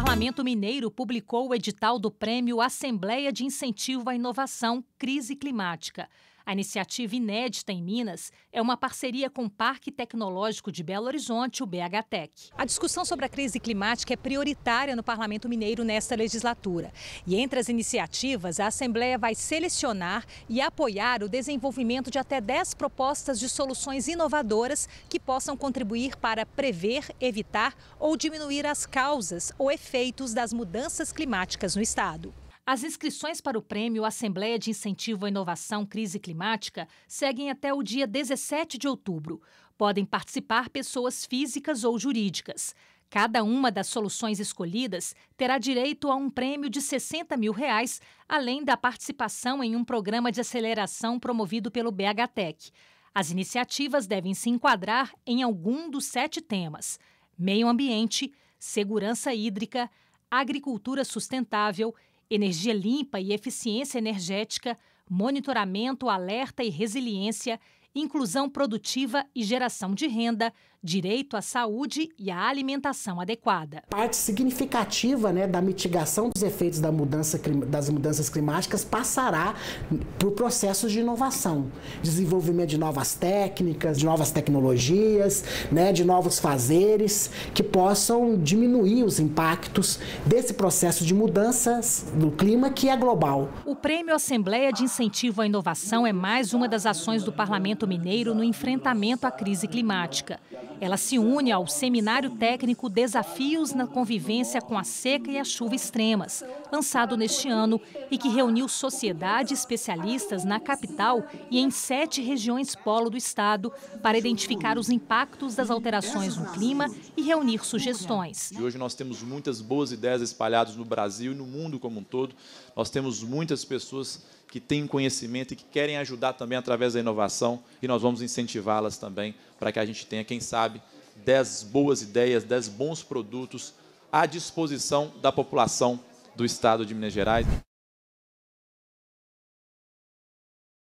Parlamento Mineiro publicou o edital do Prêmio Assembleia de Incentivo à Inovação Crise Climática. A iniciativa inédita em Minas é uma parceria com o Parque Tecnológico de Belo Horizonte, o BHTEC. A discussão sobre a crise climática é prioritária no Parlamento Mineiro nesta legislatura. E entre as iniciativas, a Assembleia vai selecionar e apoiar o desenvolvimento de até 10 propostas de soluções inovadoras que possam contribuir para prever, evitar ou diminuir as causas ou efeitos das mudanças climáticas no Estado. As inscrições para o prêmio Assembleia de Incentivo à Inovação Crise Climática seguem até o dia 17 de outubro. Podem participar pessoas físicas ou jurídicas. Cada uma das soluções escolhidas terá direito a um prêmio de 60 mil reais, além da participação em um programa de aceleração promovido pelo BHTEC. As iniciativas devem se enquadrar em algum dos sete temas: meio ambiente, segurança hídrica, agricultura sustentável energia limpa e eficiência energética, monitoramento, alerta e resiliência, inclusão produtiva e geração de renda, direito à saúde e à alimentação adequada. Parte significativa né, da mitigação dos efeitos da mudança, das mudanças climáticas passará por processos de inovação, desenvolvimento de novas técnicas, de novas tecnologias, né, de novos fazeres que possam diminuir os impactos desse processo de mudanças do clima que é global. O Prêmio Assembleia de Incentivo à Inovação é mais uma das ações do Parlamento Mineiro no enfrentamento à crise climática. Ela se une ao Seminário Técnico Desafios na Convivência com a Seca e a Chuva Extremas, lançado neste ano e que reuniu sociedade especialistas na capital e em sete regiões polo do estado para identificar os impactos das alterações no clima e reunir sugestões. E hoje nós temos muitas boas ideias espalhadas no Brasil e no mundo como um todo. Nós temos muitas pessoas que têm conhecimento e que querem ajudar também através da inovação e nós vamos incentivá-las também para que a gente tenha, quem sabe, 10 boas ideias, 10 bons produtos à disposição da população do estado de Minas Gerais.